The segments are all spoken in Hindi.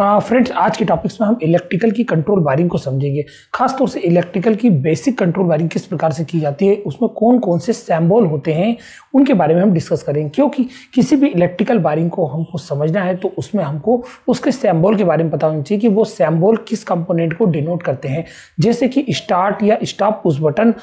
फ्रेंड्स आज के टॉपिक्स में हम इलेक्ट्रिकल की कंट्रोल वायरिंग को समझेंगे खासतौर से इलेक्ट्रिकल की बेसिक कंट्रोल वायरिंग किस प्रकार से की जाती है उसमें कौन कौन से सैम्बॉल होते हैं उनके बारे में हम डिस्कस करेंगे क्योंकि किसी भी इलेक्ट्रिकल वायरिंग को हमको समझना है तो उसमें हमको उसके सैम्बॉल के बारे में पता होना चाहिए कि वो सैम्बॉल किस कंपोनेंट को डिनोट करते हैं जैसे कि स्टार्ट या स्टॉप उस बटन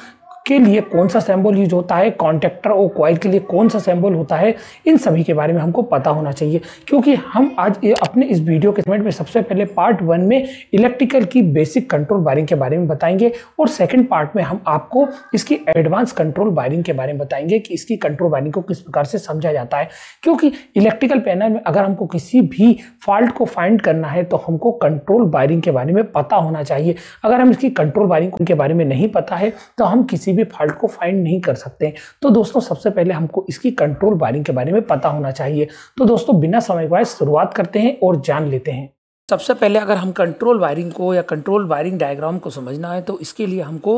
के लिए कौन सा सैम्बल यूज होता है कॉन्टेक्टर और क्वाइल के लिए कौन सा सैम्बल होता है इन सभी के बारे में हमको पता होना चाहिए क्योंकि हम आज अपने इस वीडियो के सेगमेंट में सबसे पहले पार्ट वन में इलेक्ट्रिकल की बेसिक कंट्रोल वायरिंग के बारे में बताएंगे और सेकेंड पार्ट में हम आपको इसकी एडवांस कंट्रोल वायरिंग के बारे में बताएंगे कि इसकी कंट्रोल वायरिंग को किस प्रकार से समझा जाता है क्योंकि इलेक्ट्रिकल पैनल में अगर हमको किसी भी फॉल्ट को फाइंड करना है तो हमको कंट्रोल वायरिंग के बारे में पता होना चाहिए अगर हम इसकी कंट्रोल वायरिंग के बारे में नहीं पता है तो हम किसी किसी भी फॉल्ट को फाइंड नहीं कर सकते हैं तो दोस्तों सबसे पहले हमको इसकी कंट्रोल वायरिंग के बारे में पता होना चाहिए तो दोस्तों बिना समय गवाए शुरुआत करते हैं और जान लेते हैं सबसे पहले अगर हम कंट्रोल वायरिंग को या कंट्रोल वायरिंग डायग्राम को समझना है तो इसके लिए हमको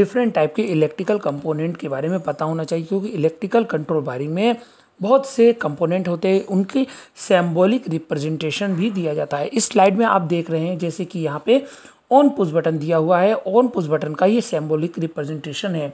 डिफरेंट टाइप के इलेक्ट्रिकल कंपोनेंट के बारे में पता होना चाहिए क्योंकि इलेक्ट्रिकल कंट्रोल वायरिंग में बहुत से कंपोनेंट होते हैं उनकी सिम्बॉलिक रिप्रेजेंटेशन भी दिया जाता है इस स्लाइड में आप देख रहे हैं जैसे कि यहाँ पे ऑन पुश बटन दिया हुआ है ऑन पुश बटन का ये सैम्बोलिक रिप्रेजेंटेशन है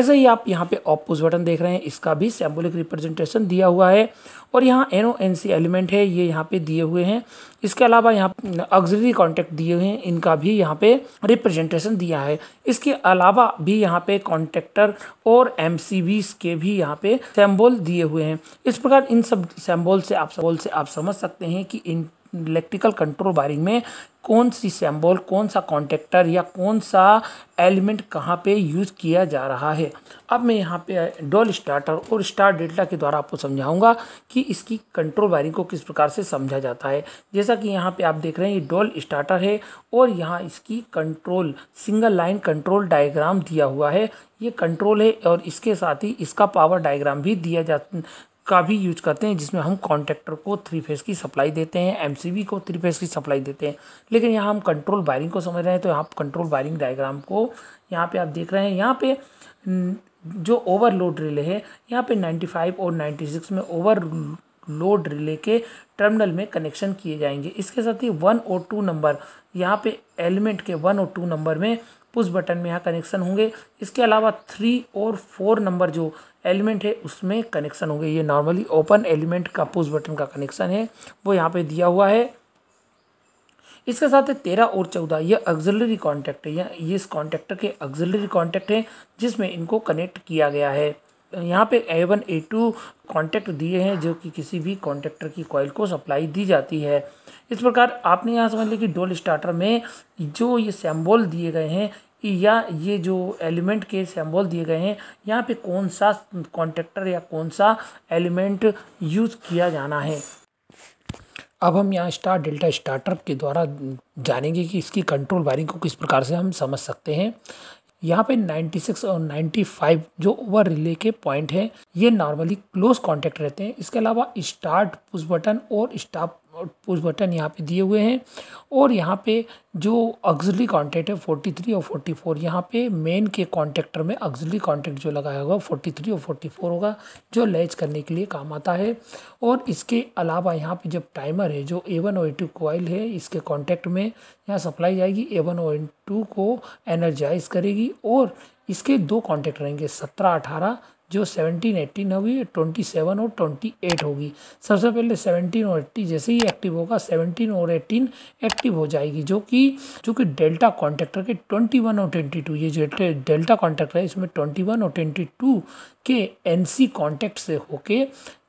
ऐसे ही आप यहाँ पे ऑफ पुश बटन देख रहे हैं इसका भी सैम्बोलिक रिप्रेजेंटेशन दिया हुआ है और यहाँ N O N C element है ये यहाँ पे दिए हुए हैं इसके अलावा यहाँ ऑक्सिलरी कॉन्टैक्ट दिए हुए हैं इनका भी यहाँ पे रिप्रेजेंटेशन दिया है इसके अलावा भी यहाँ पे कॉन्टेक्टर और एम के भी यहाँ पे सैम्बोल दिए हुए हैं इस प्रकार इन सब सैम्बोल से आप सैम्बोल से आप समझ सकते हैं कि इन इलेक्ट्रिकल कंट्रोल वायरिंग में कौन सी सेम्बॉल कौन सा कॉन्टेक्टर या कौन सा एलिमेंट कहाँ पे यूज़ किया जा रहा है अब मैं यहाँ पे डोल स्टार्टर और स्टार डेल्टा के द्वारा आपको समझाऊंगा कि इसकी कंट्रोल वायरिंग को किस प्रकार से समझा जाता है जैसा कि यहाँ पे आप देख रहे हैं ये डोल स्टार्टर है और यहाँ इसकी control single line control diagram दिया हुआ है ये कंट्रोल है और इसके साथ ही इसका पावर डायग्राम भी दिया जा का भी यूज करते हैं जिसमें हम कॉन्ट्रेक्टर को थ्री फेस की सप्लाई देते हैं एमसीबी को थ्री फेस की सप्लाई देते हैं लेकिन यहाँ हम कंट्रोल वायरिंग को समझ रहे हैं तो यहाँ कंट्रोल वायरिंग डायग्राम को यहाँ पे आप देख रहे हैं यहाँ पे जो ओवरलोड रिले है यहाँ पे 95 और 96 में ओवर लोड रिले के टर्मिनल में कनेक्शन किए जाएंगे इसके साथ ही वन और टू नंबर यहाँ पे एलिमेंट के वन और टू नंबर में पुश बटन में यहाँ कनेक्शन होंगे इसके अलावा थ्री और फोर नंबर जो एलिमेंट है उसमें कनेक्शन होंगे ये नॉर्मली ओपन एलिमेंट का पुश बटन का कनेक्शन है वो यहाँ पे दिया हुआ है इसके साथ है तेरह और चौदह ये ऑक्जिलरी कॉन्टैक्ट है ये इस कॉन्टैक्टर के ऑक्जिलरी कॉन्टैक्ट हैं जिसमें इनको कनेक्ट किया गया है यहाँ पे A one A two contact दिए हैं जो कि किसी भी कॉन्टैक्टर की कॉयल को सप्लाई दी जाती है इस प्रकार आपने यहाँ समझ लिया कि डोल स्टार्टर में जो ये सैम्बोल दिए गए हैं या ये जो एलिमेंट के सिंबल दिए गए हैं यहाँ पे कौन सा कॉन्ट्रेक्टर या कौन सा एलिमेंट यूज़ किया जाना है अब हम यहाँ स्टार डेल्टा स्टार्टअप के द्वारा जानेंगे कि इसकी कंट्रोल वायरिंग को किस प्रकार से हम समझ सकते हैं यहाँ पे 96 और 95 जो ओवर रिले के पॉइंट हैं ये नॉर्मली क्लोज कांटेक्ट रहते हैं इसके अलावा स्टार्ट पुश बटन और स्टॉप पुश बटन यहाँ पे दिए हुए हैं और यहाँ पे जो ऑक्सिली कॉन्टैक्ट है 43 और 44 यहाँ पे मेन के कॉन्टेक्टर में ऑक्सिली कॉन्टैक्ट जो लगाया होगा 43 और 44 होगा जो लैच करने के लिए काम आता है और इसके अलावा यहाँ पे जब टाइमर है जो ए वन ओ टू कोयल है इसके कॉन्टैक्ट में यहाँ सप्लाई जाएगी ए वन ओ टू को एनर्जाइज करेगी और इसके दो कॉन्टैक्ट रहेंगे सत्रह अठारह जो सेवनटीन एट्टीन होगी ट्वेंटी सेवन और ट्वेंटी एट होगी सबसे पहले सेवनटीन और एट्टी जैसे ही एक्टिव होगा सेवनटीन और एट्टीन एक्टिव हो जाएगी जो कि जो कि डेल्टा कॉन्ट्रैक्टर के ट्वेंटी वन और ट्वेंटी टू ये जो डेल्टा कॉन्ट्रैक्टर है इसमें ट्वेंटी वन और ट्वेंटी टू के एन सी कॉन्टैक्ट से होके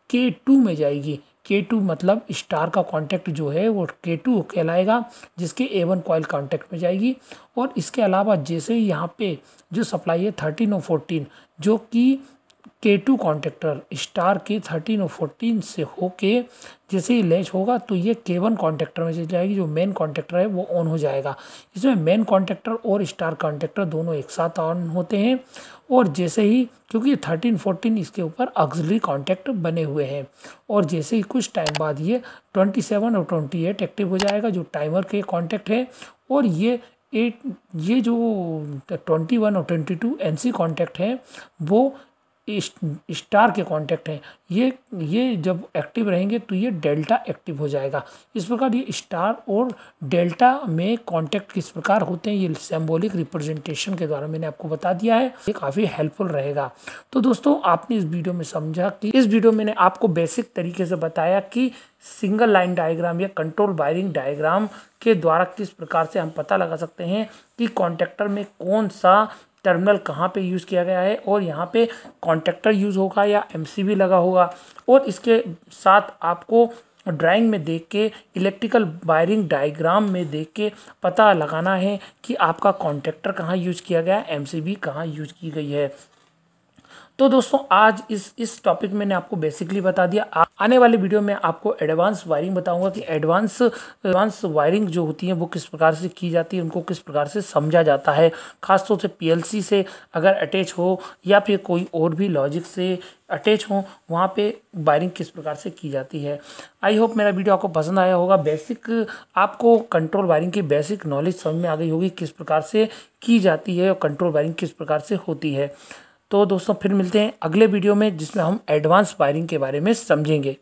के टू में जाएगी के टू मतलब स्टार का कॉन्टैक्ट जो है वो के टू कहलाएगा जिसके ए वन कॉयल कॉन्टैक्ट में जाएगी और इसके अलावा जैसे यहाँ पे जो सप्लाई है थर्टीन और फोर्टीन जो कि के टू कॉन्टेक्टर स्टार के थर्टीन और फोर्टीन से होके जैसे ही लैच होगा तो ये के वन कॉन्टेक्टर में चली जाएगी जो मेन कॉन्टेक्टर है वो ऑन हो जाएगा इसमें मेन कॉन्टेक्टर और स्टार कॉन्टेक्टर दोनों एक साथ ऑन होते हैं और जैसे ही क्योंकि थर्टीन फोर्टीन इसके ऊपर ऑक्सिलरी कॉन्टैक्ट बने हुए हैं और जैसे ही कुछ टाइम बाद ये ट्वेंटी सेवन और ट्वेंटी एट एक्टिव हो जाएगा जो टाइमर के कॉन्टैक्ट हैं और ये एट ये जो ट्वेंटी वन और twenty two N C contact हैं वो स्टार के कांटेक्ट हैं ये ये जब एक्टिव रहेंगे तो ये डेल्टा एक्टिव हो जाएगा इस प्रकार ये स्टार और डेल्टा में कांटेक्ट किस प्रकार होते हैं ये सेम्बोलिक रिप्रेजेंटेशन के द्वारा मैंने आपको बता दिया है ये काफ़ी हेल्पफुल रहेगा तो दोस्तों आपने इस वीडियो में समझा कि इस वीडियो मैंने आपको बेसिक तरीके से बताया कि सिंगल लाइन डायग्राम या कंट्रोल वायरिंग डायग्राम के द्वारा किस प्रकार से हम पता लगा सकते हैं कि कॉन्टेक्टर में कौन सा टर्मिनल कहाँ पे यूज़ किया गया है और यहाँ पे कॉन्ट्रैक्टर यूज़ होगा या एमसीबी लगा होगा और इसके साथ आपको ड्राइंग में देख के इलेक्ट्रिकल वायरिंग डायग्राम में देख के पता लगाना है कि आपका कॉन्ट्रैक्टर कहाँ यूज किया गया है एम सी बी कहाँ यूज की गई है तो दोस्तों आज इस इस टॉपिक मैंने आपको बेसिकली बता दिया आप आने वाले वीडियो में आपको एडवांस वायरिंग बताऊंगा कि एडवांस एडवांस वायरिंग जो होती है वो किस प्रकार से की जाती है उनको किस प्रकार से समझा जाता है खासतौर से पीएलसी से अगर अटैच हो या फिर कोई और भी लॉजिक से अटैच हो वहाँ पे वायरिंग किस प्रकार से की जाती है आई होप मेरा वीडियो आपको पसंद आया होगा बेसिक आपको कंट्रोल वायरिंग की बेसिक नॉलेज समझ में आ गई होगी किस प्रकार से की जाती है और कंट्रोल वायरिंग किस प्रकार से होती है तो दोस्तों फिर मिलते हैं अगले वीडियो में जिसमें हम एडवांस वायरिंग के बारे में समझेंगे